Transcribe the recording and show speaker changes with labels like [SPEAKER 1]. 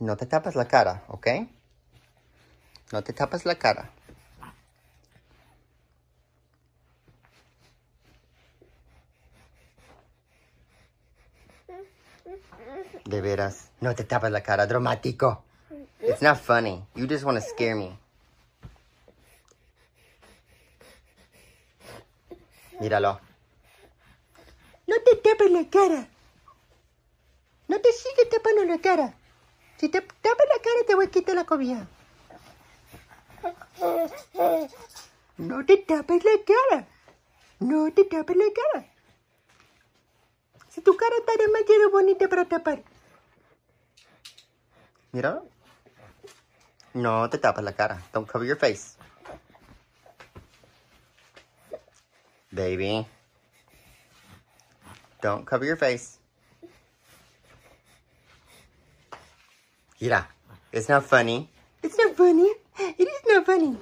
[SPEAKER 1] no te tapas la cara, ¿ok? No te tapas la cara. De veras, no te tapas la cara, dramático. It's not funny. You just want to scare me. Míralo.
[SPEAKER 2] No te tapes la cara. No te sigue tapando la cara. Si te tapas la cara, te voy a quitar la comida.
[SPEAKER 3] No te tapes la cara. No te tapes la cara. Si tu cara está demasiado bonita para tapar.
[SPEAKER 1] Mira. No te tapas la cara. Don't cover your face. Baby. Don't cover your face.
[SPEAKER 4] Yeah, it's not funny.
[SPEAKER 3] It's not funny. It is not funny.